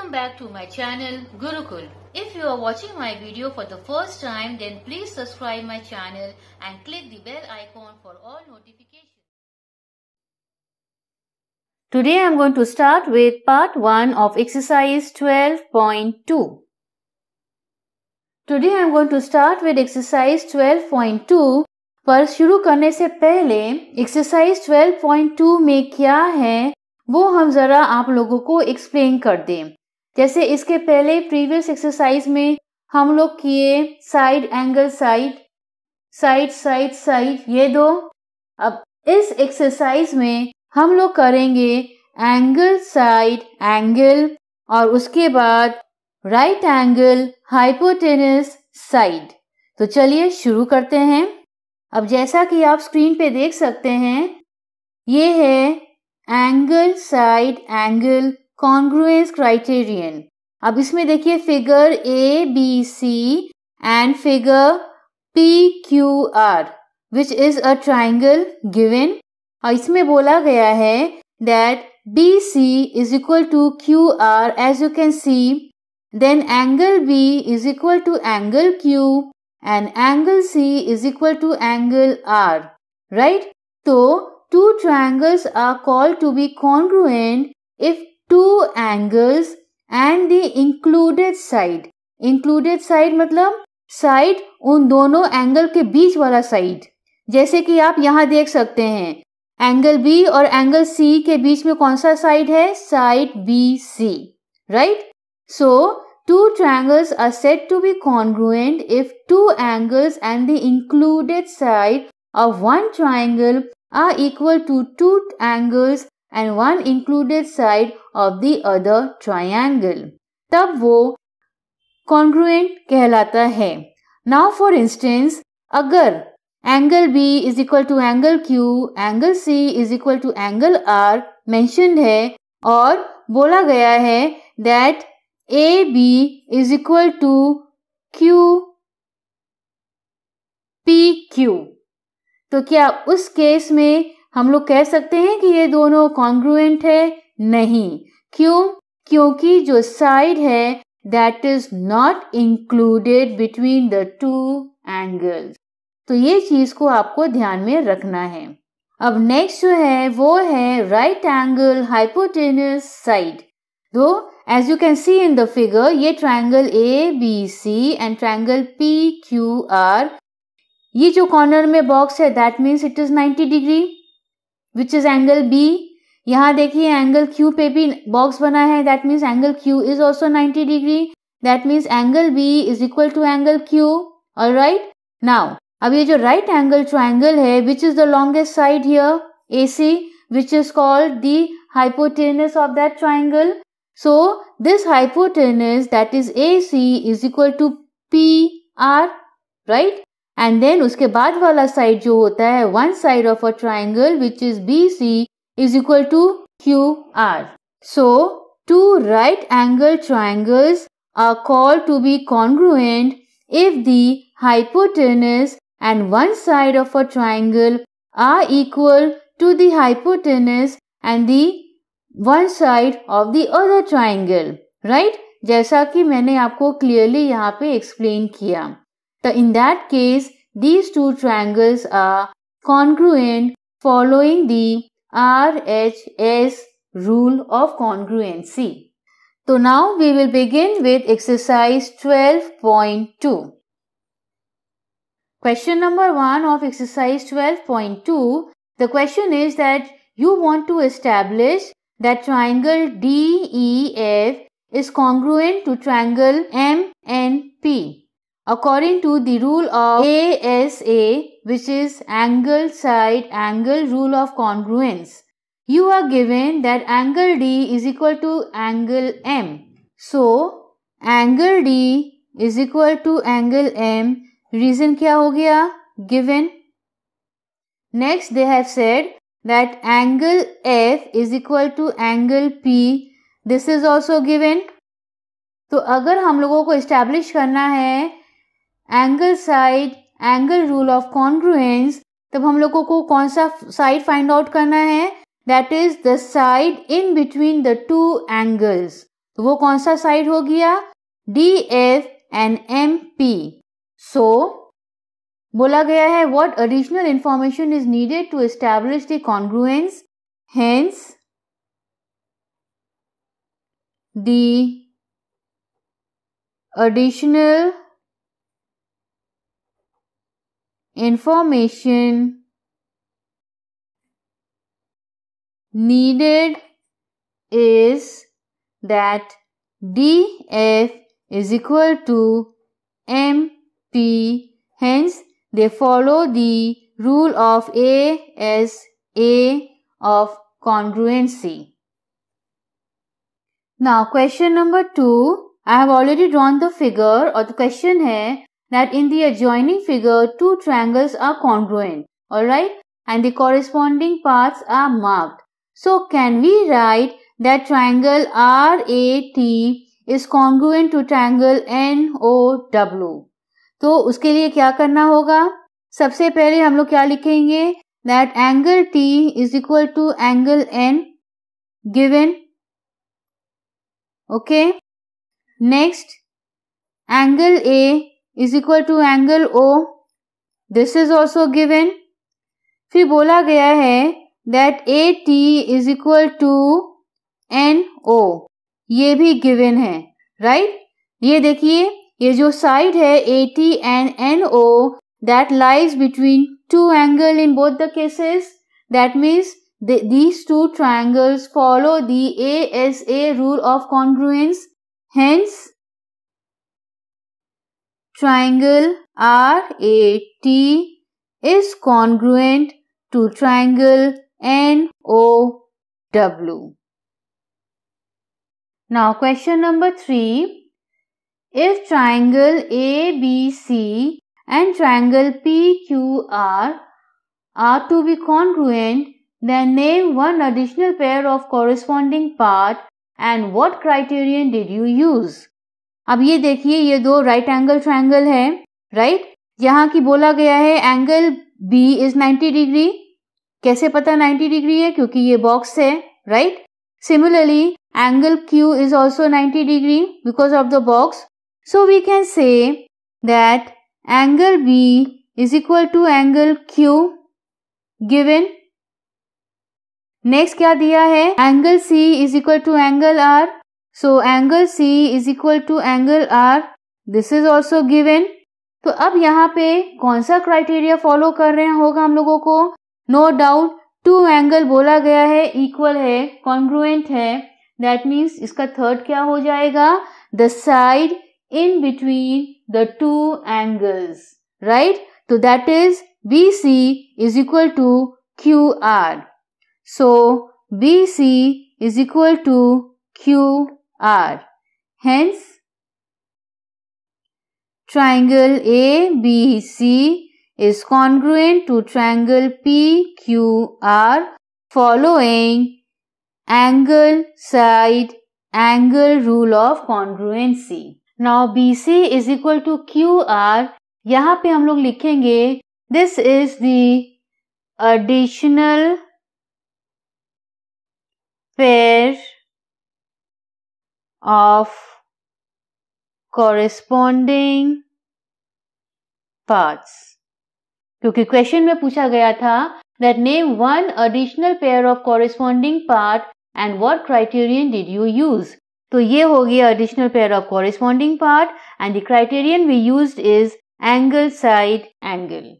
Welcome back to my channel Gurukul. If you are watching my video for the first time then please subscribe my channel and click the bell icon for all notifications. Today I am going to start with part 1 of exercise 12.2. Today I am going to start with exercise 12.2 पर शुरू करने से पहले exercise 12.2 में क्या है वो हम ज़रा आप लोगों को एक्सप्लेन कर दें जैसे इसके पहले प्रीवियस एक्सरसाइज में हम लोग किए side angle side side side side ये दो अब इस एक्सरसाइज में हम लोग करेंगे एंगल साइड एंगल और उसके बाद राइट एंगल हाइपोटेनस साइड तो चलिए शुरू करते हैं अब जैसा कि आप स्क्रीन पे देख सकते हैं ये है angle side angle congruence criterion अब इसमें देखिए figure A B C and figure P Q R which is a triangle given और इसमें बोला गया है that B C is equal to Q R as you can see then angle B is equal to angle Q and angle C is equal to angle R right तो two triangles are called to be congruent if two angles and the included side included side मतलब side उन दोनों angle के बीच वाला side जैसे कि आप यहाँ देख सकते हैं एंगल बी और एंगल सी के बीच में कौन सा साइड है side B C right so two triangles are set to be congruent if two angles and the included side of one triangle are equal to two angles and one included side of the other triangle तब वो congruent कहलाता है now for instance अगर angle B is equal to angle Q angle C is equal to angle R mention है और बोला गया है that A B is equal to Q P Q तो क्या उस केस में हम लोग कह सकते हैं कि ये दोनों कॉन्ग्रुएंट है नहीं क्यों क्योंकि जो साइड है that is not included between the two angles तो ये चीज को आपको ध्यान में रखना है अब नेक्स्ट जो है वो है राइट एंगल हाइपोटेनस साइड दो as you can see in the figure ये triangle A B C and triangle P Q R ये जो कॉर्नर में बॉक्स है that means it is 90 degree which is angle B यहाँ देखिए angle Q पे भी बॉक्स बना है that means angle Q is also 90 degree that means angle B is equal to angle Q और राइट नाउ अब ये जो राइट एंगल ट्राइंगल है which is the longest side here A C which is called the hypotenuse of that triangle. So, this hypotenuse that is AC is equal to PR, right? And then उसके बाद वाला side जो होता है one side of a triangle which is B C is equal to Q R so two right angle triangles are call to be congruent if the hypotenuse and one side of a triangle are equal to the hypotenuse and the one side of the other triangle right जैसा कि मैंने आपको clearly यहाँ पे explain किया The, in that case, these two triangles are congruent following the RHS rule of congruency. So now we will begin with exercise 12.2. Question number 1 of exercise 12.2. The question is that you want to establish that triangle DEF is congruent to triangle MNP. according to the rule of ASA which is angle side angle rule of congruence. You are given that angle D is equal to angle M. So, angle D is equal to angle M. Reason क्या हो गया? Given. Next, they have said that angle F is equal to angle P. This is also given. तो अगर हम लोगों को establish करना है angle side angle rule of congruence तब हम लोगों को कौन सा साइड फाइंड आउट करना है that is the side in between the two angles तो वो कौन सा साइड हो गया D F and M P so बोला गया है what additional information is needed to establish the congruence hence the additional information needed is that df is equal to mp hence they follow the rule of a s a of congruency now question number 2 i have already drawn the figure Or the question है that in the adjoining figure two triangles are congruent, all right and the corresponding parts are marked. So can we write that triangle RAT is congruent to triangle NOW? to uske liye kya karna hoga sabse pehle hum log kya likhenge that angle t is equal to angle n given okay next angle a is equal to angle O this is also given फिर बोला गया है that A T is equal to N O ये भी given है right right? ये देखिए ये जो साइड है A T and N O that lies between two angle in both the cases that means these two triangles follow the A S A rule of congruence hence Triangle RAT is congruent to triangle NOW. Now question number 3. If triangle ABC and triangle PQR are to be congruent, then name one additional pair of corresponding part and what criterion did you use? अब ये देखिए ये दो right angle triangle है right यहाँ की बोला गया है एंगल बी इज 90 डिग्री कैसे पता 90 डिग्री है क्योंकि ये बॉक्स है right similarly angle Q is also ninety degree because of the box so we can say that angle B is equal to angle Q given next क्या दिया है angle C is equal to angle R so angle C is equal to angle R this is also given तो अब यहाँ पे कौन सा criteria follow कर रहे होगा हम लोगों को नो डाउट टू एंगल बोला गया है इक्वल है कॉन्ग्रुएंट है दैट मीन्स इसका थर्ड क्या हो जाएगा the side in between the two angles right तो that is B C is equal to Q R so B C is equal to Q are. Hence, triangle ABC is congruent to triangle PQR following angle, side, angle rule of congruency. Now BC is equal to QR. यहाँ पे हम लोग लिखेंगे this is the additional pair of corresponding parts क्योंकि question में पूछा गया था that name one additional pair of corresponding part and what criterion did you use तो ये हो गया additional pair of corresponding part and the criterion we used is angle side angle